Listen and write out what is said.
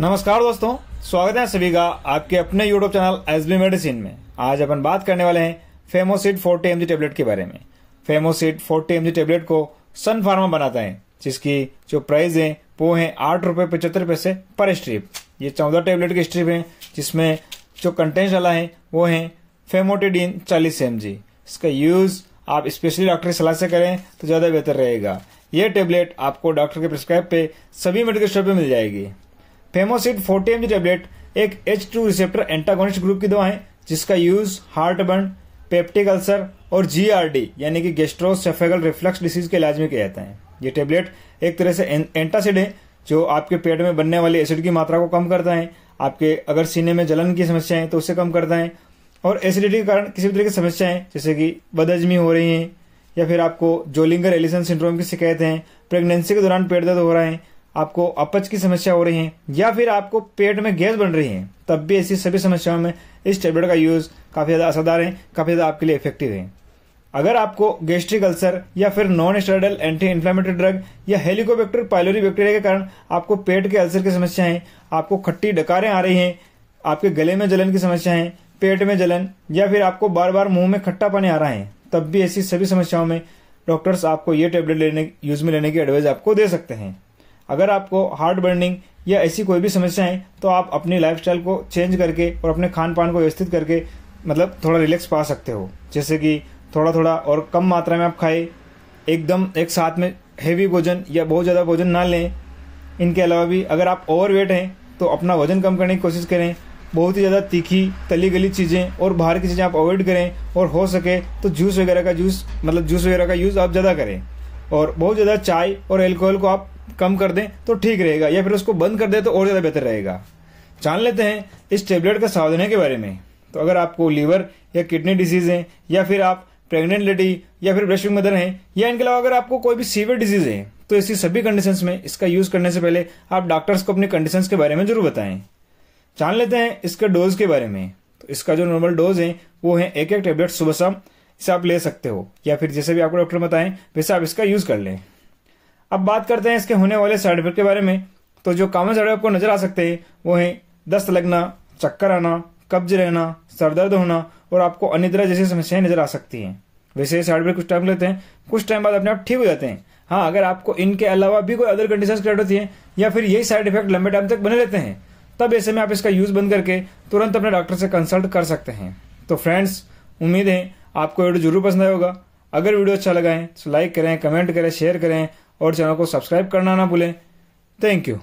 नमस्कार दोस्तों स्वागत है सभी का आपके अपने YouTube channel S B medicine में आज अपन बात करने वाले हैं फेमोसिड फोर्टी एम टेबलेट के बारे में फेमोसिड फोर्टी एम टेबलेट को सन फार्मा बनाता है जिसकी जो प्राइस है वो है आठ रुपये पचहत्तर पैसे पर स्ट्रिप ये चौदह टेबलेट की स्ट्रिप है जिसमें जो कंटेंट वाला है वो है फेमोटिडीन चालीस एम इसका यूज़ आप स्पेशली डॉक्टर की सलाह से करें तो ज़्यादा बेहतर रहेगा ये टेबलेट आपको डॉक्टर के प्रिस्क्राइब पे सभी मेडिकल स्टोर पे मिल जाएगी फेमोसिट फोर्टी एम टेबलेट एक H two receptor antagonist group की दवा है जिसका use heart burn peptic ulcer और जीआरडी यानी कि गेस्ट्रोसेफेगल रिफ्लक्स डिसीज के इलाज में किया जाता है ये टेबलेट एक तरह से एंटासिड है जो आपके पेट में बनने वाले एसिड की मात्रा को कम करता है आपके अगर सीने में जलन की समस्या है तो उसे कम करता है और एसिडिटी के कारण किसी भी तरह की समस्याएं जैसे कि बदहजमी हो रही है या फिर आपको जोलिंगर एलिसन सिंड्रोम की शिकायत है प्रेगनेंसी के दौरान पेट दर्द हो रहा है आपको अपच की समस्या हो रही है या फिर आपको पेट में गैस बन रही है तब भी ऐसी सभी समस्याओं में इस टेबलेट का यूज़ काफ़ी ज़्यादा असरदार है काफ़ी ज़्यादा आपके लिए इफेक्टिव है अगर आपको गैस्ट्रिक अल्सर या फिर non steroidal anti inflammatory drug या हेलिकोबैक्टर पाइलोरी बैक्टीरिया के कारण आपको पेट के अल्सर की समस्या है आपको खट्टी डकारें आ रही हैं आपके गले में जलन की समस्या है पेट में जलन या फिर आपको बार बार मुंह में खट्टा पानी आ रहा है तब भी ऐसी सभी समस्याओं में डॉक्टर्स आपको ये टेबलेट लेने यूज में लेने की एडवाइस आपको दे सकते हैं अगर आपको हार्ट बर्निंग या ऐसी कोई भी समस्या है तो आप अपनी लाइफ को चेंज करके और अपने खान पान को व्यवस्थित करके मतलब थोड़ा रिलैक्स पा सकते हो जैसे कि थोड़ा थोड़ा और कम मात्रा में आप खाए एकदम एक साथ में हेवी भोजन या बहुत ज़्यादा भोजन ना लें इनके अलावा भी अगर आप ओवर वेट हैं तो अपना वजन कम करने की कोशिश करें बहुत ही ज़्यादा तीखी तली गली चीज़ें और बाहर की चीज़ें आप अवॉइड करें और हो सके तो जूस वगैरह का जूस मतलब जूस वगैरह का यूज़ आप ज़्यादा करें और बहुत ज़्यादा चाय और एल्कोहल को आप कम कर दें तो ठीक रहेगा या फिर उसको बंद कर दें तो और ज़्यादा बेहतर रहेगा जान लेते हैं इस टेबलेट का सावधानी के बारे में तो अगर आपको लीवर या किडनी डिजीज़ है या फिर आप प्रेग्नेंट लेडी या फिर ब्रेस्टिंग मदर हैं या इनके अलावा अगर आपको कोई भी सीवियर डिजीज़ है तो इसी सभी कंडीशंस में इसका यूज़ करने से पहले आप डॉक्टर्स को अपनी कंडीशंस के बारे में ज़रूर बताएं जान लेते हैं इसके डोज के बारे में तो इसका जो नॉर्मल डोज है वो है एक एक टेबलेट सुबह शाम इसे आप ले सकते हो या फिर जैसे भी आपको डॉक्टर बताएं वैसे आप इसका यूज़ कर लें अब बात करते हैं इसके होने वाले साइड इफेक्ट के बारे में तो जो कॉमन साइड आपको नजर आ सकते हैं वो है दस्त लगना चक्कर आना कब्ज रहना सर दर्द होना और आपको अनिद्रा जैसी समस्याएं नजर आ सकती हैं वैसे साइड इफेक्ट कुछ टाइम लेते हैं कुछ टाइम बाद अपने आप ठीक हो जाते हैं हाँ अगर आपको इनके अलावा भी कोई अदर कंडीशन क्रिएट होती है या फिर यही साइड इफेक्ट लंबे टाइम तक बने रहते हैं तब ऐसे में आप इसका यूज बंद करके तुरंत अपने डॉक्टर से कंसल्ट कर सकते हैं तो फ्रेंड्स उम्मीद है आपको वीडियो जरूर पसंद आएगा अगर वीडियो अच्छा लगा है तो लाइक करें कमेंट करें शेयर करें और चैनल को सब्सक्राइब करना ना भूलें थैंक यू